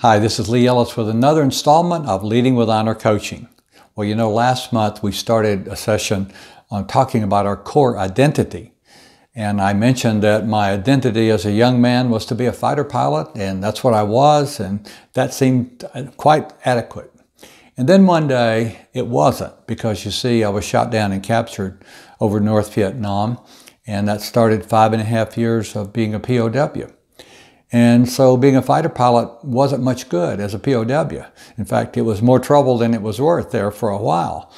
Hi, this is Lee Ellis with another installment of Leading with Honor Coaching. Well, you know, last month we started a session on talking about our core identity. And I mentioned that my identity as a young man was to be a fighter pilot, and that's what I was, and that seemed uh, quite adequate. And then one day it wasn't, because you see, I was shot down and captured over North Vietnam, and that started five and a half years of being a POW. And so being a fighter pilot wasn't much good as a POW. In fact, it was more trouble than it was worth there for a while.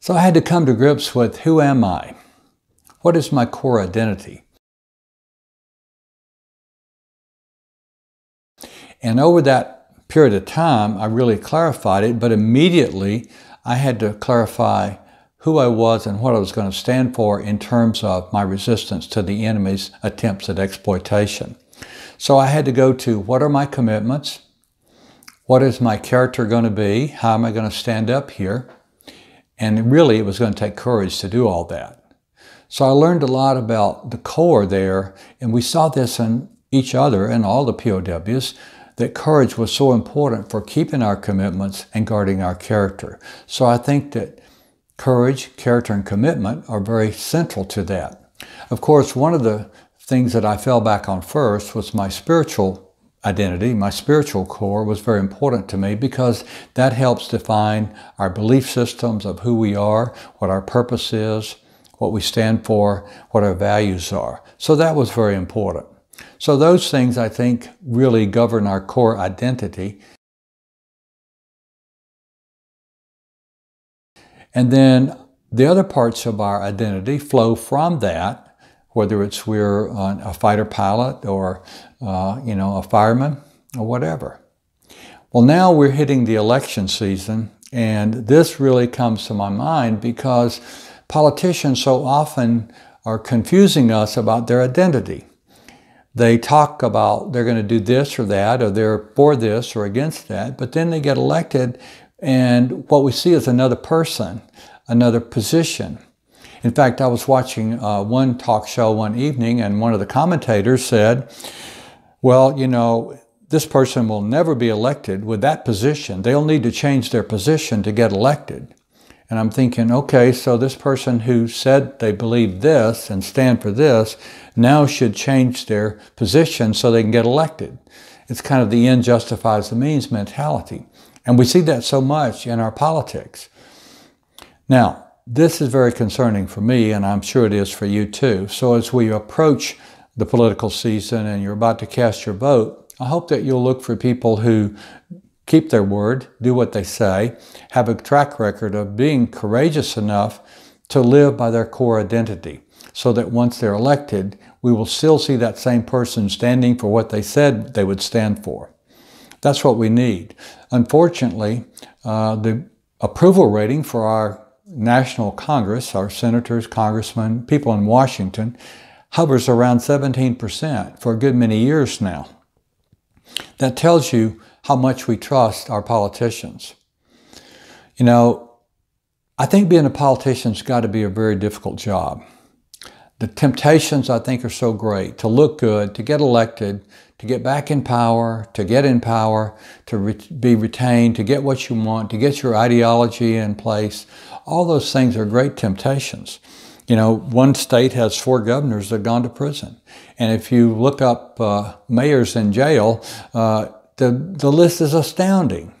So I had to come to grips with who am I? What is my core identity? And over that period of time, I really clarified it, but immediately I had to clarify who I was and what I was going to stand for in terms of my resistance to the enemy's attempts at exploitation. So I had to go to what are my commitments? What is my character going to be? How am I going to stand up here? And really, it was going to take courage to do all that. So I learned a lot about the core there, and we saw this in each other and all the POWs that courage was so important for keeping our commitments and guarding our character. So I think that courage, character, and commitment are very central to that. Of course, one of the things that I fell back on first was my spiritual identity. My spiritual core was very important to me because that helps define our belief systems of who we are, what our purpose is, what we stand for, what our values are. So that was very important. So those things I think really govern our core identity. And then the other parts of our identity flow from that whether it's we're uh, a fighter pilot or, uh, you know, a fireman or whatever. Well, now we're hitting the election season, and this really comes to my mind because politicians so often are confusing us about their identity. They talk about they're going to do this or that, or they're for this or against that, but then they get elected, and what we see is another person, another position. In fact, I was watching uh, one talk show one evening, and one of the commentators said, Well, you know, this person will never be elected with that position. They'll need to change their position to get elected. And I'm thinking, okay, so this person who said they believe this and stand for this now should change their position so they can get elected. It's kind of the end justifies the means mentality. And we see that so much in our politics. Now, this is very concerning for me, and I'm sure it is for you too. So, as we approach the political season and you're about to cast your vote, I hope that you'll look for people who keep their word, do what they say, have a track record of being courageous enough to live by their core identity so that once they're elected, we will still see that same person standing for what they said they would stand for. That's what we need. Unfortunately, uh, the approval rating for our National Congress, our senators, congressmen, people in Washington, hovers around 17% for a good many years now. That tells you how much we trust our politicians. You know, I think being a politician's got to be a very difficult job. The temptations, I think, are so great to look good, to get elected, to get back in power, to get in power, to re be retained, to get what you want, to get your ideology in place. All those things are great temptations. You know, one state has four governors that have gone to prison. And if you look up uh, mayors in jail, uh, the, the list is astounding.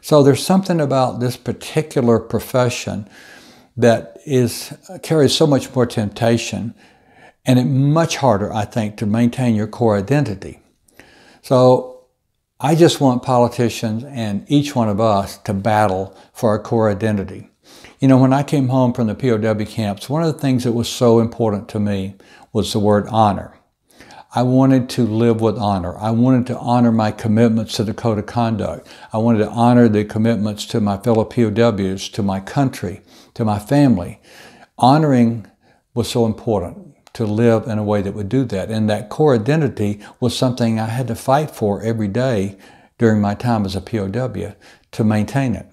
So there's something about this particular profession that is carries so much more temptation and it much harder, I think, to maintain your core identity. So I just want politicians and each one of us to battle for our core identity. You know, when I came home from the POW camps, one of the things that was so important to me was the word honor. I wanted to live with honor. I wanted to honor my commitments to the Code of Conduct. I wanted to honor the commitments to my fellow POWs, to my country, to my family. Honoring was so important to live in a way that would do that. And that core identity was something I had to fight for every day during my time as a POW to maintain it.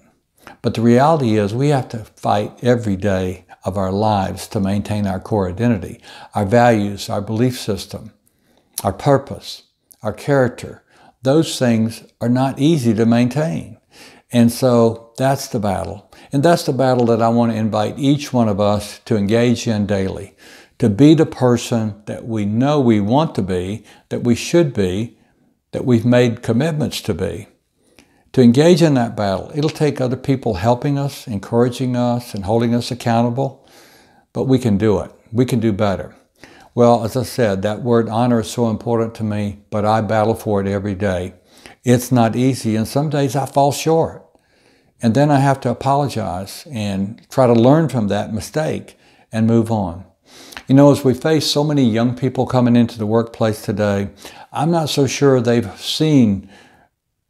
But the reality is, we have to fight every day of our lives to maintain our core identity, our values, our belief system, our purpose, our character, those things are not easy to maintain. And so that's the battle. And that's the battle that I want to invite each one of us to engage in daily, to be the person that we know we want to be, that we should be, that we've made commitments to be. To engage in that battle, it'll take other people helping us, encouraging us, and holding us accountable, but we can do it. We can do better. Well, as I said, that word honor is so important to me, but I battle for it every day. It's not easy, and some days I fall short. And then I have to apologize and try to learn from that mistake and move on. You know, as we face so many young people coming into the workplace today, I'm not so sure they've seen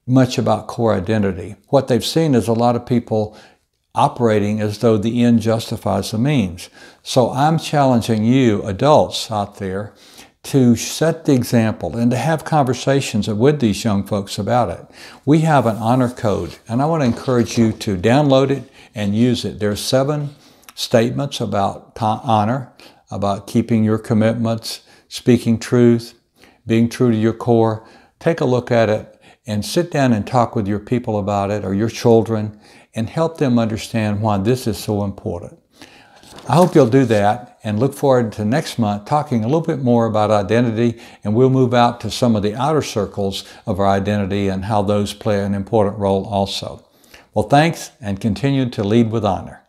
much about core identity. What they've seen is a lot of people operating as though the end justifies the means. So I'm challenging you, adults out there, to set the example and to have conversations with these young folks about it. We have an honor code, and I want to encourage you to download it and use it. There's seven statements about honor, about keeping your commitments, speaking truth, being true to your core. Take a look at it and sit down and talk with your people about it or your children and help them understand why this is so important. I hope you'll do that and look forward to next month talking a little bit more about identity and we'll move out to some of the outer circles of our identity and how those play an important role also. Well, thanks and continue to lead with honor.